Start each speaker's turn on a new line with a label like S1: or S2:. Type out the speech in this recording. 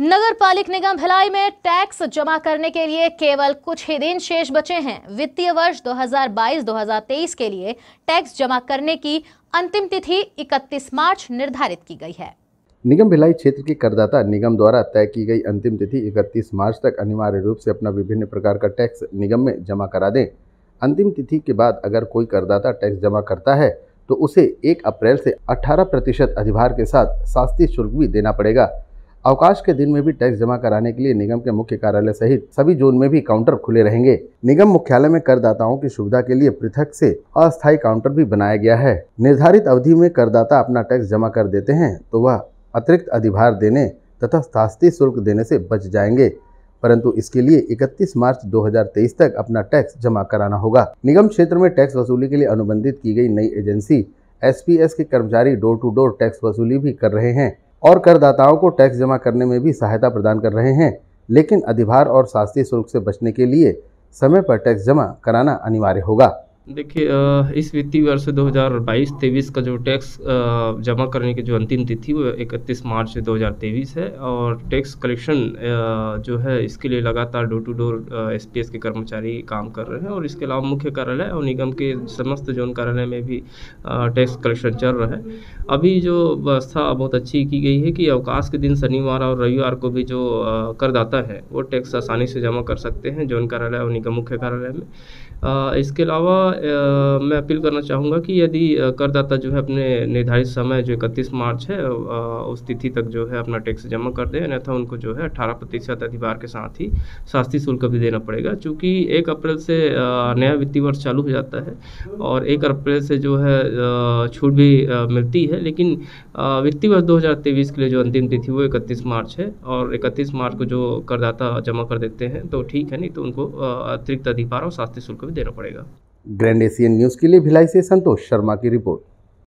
S1: नगर पालिक निगम भिलाई में टैक्स जमा करने के लिए केवल कुछ ही दिन शेष बचे हैं वित्तीय वर्ष 2022-2023 के लिए टैक्स जमा करने की अंतिम तिथि 31 मार्च निर्धारित की गई है
S2: निगम भिलाई क्षेत्र के करदाता निगम द्वारा तय की गई अंतिम तिथि 31 मार्च तक अनिवार्य रूप से अपना विभिन्न प्रकार का टैक्स निगम में जमा करा दें अंतिम तिथि के बाद अगर कोई करदाता टैक्स जमा करता है तो उसे एक अप्रैल से अठारह प्रतिशत अधिभार के साथ शास्त्रीय शुल्क भी देना पड़ेगा अवकाश के दिन में भी टैक्स जमा कराने के लिए निगम के मुख्य कार्यालय सहित सभी जोन में भी काउंटर खुले रहेंगे निगम मुख्यालय में करदाताओं की सुविधा के लिए पृथक से अस्थायी काउंटर भी बनाया गया है निर्धारित अवधि में करदाता अपना टैक्स जमा कर देते हैं तो वह अतिरिक्त अधिभार देने तथा शास्त्रीय शुल्क देने से बच जाएंगे परंतु इसके लिए 31 मार्च 2023 तक अपना टैक्स जमा कराना होगा निगम क्षेत्र में टैक्स वसूली के लिए अनुबंधित की गई नई एजेंसी एस के कर्मचारी डोर टू डोर टैक्स वसूली भी कर रहे हैं और करदाताओं को टैक्स जमा करने में भी सहायता प्रदान कर रहे हैं लेकिन अधिभार और शास्त्रीय शुल्क से बचने के लिए समय पर टैक्स जमा कराना अनिवार्य होगा
S3: देखिए इस वित्तीय वर्ष 2022-23 का जो टैक्स जमा करने की जो अंतिम तिथि वो 31 मार्च 2023 है और टैक्स कलेक्शन जो है इसके लिए लगातार डोर टू डोर एसपीएस के कर्मचारी काम कर रहे हैं और इसके अलावा मुख्य कार्यालय और निगम के समस्त जोन कार्यालय में भी टैक्स कलेक्शन चल रहा है अभी जो व्यवस्था बहुत अच्छी की गई है कि अवकाश के दिन शनिवार और रविवार को भी जो करदाता है वो टैक्स आसानी से जमा कर सकते हैं जोन कार्यालय और निगम मुख्य कार्यालय में इसके अलावा मैं अपील करना चाहूँगा कि यदि करदाता जो है अपने निर्धारित समय जो इकतीस मार्च है उस तिथि तक जो है अपना टैक्स जमा कर दें अन्यथा उनको जो है अठारह प्रतिशत अधिभार के साथ ही शास्त्री शुल्क भी देना पड़ेगा चूँकि एक अप्रैल से नया वित्तीय वर्ष चालू हो जाता है और एक अप्रैल से जो है छूट भी मिलती है लेकिन वित्तीय वर्ष दो के लिए जो अंतिम तिथि वो इकतीस मार्च है और इकतीस मार्च को जो करदाता जमा कर देते हैं तो ठीक है नहीं तो उनको अतिरिक्त अधिभार और शास्त्री शुल्क भी देना पड़ेगा
S2: ग्रैंड एशियन न्यूज़ के लिए भिलाई से संतोष शर्मा की रिपोर्ट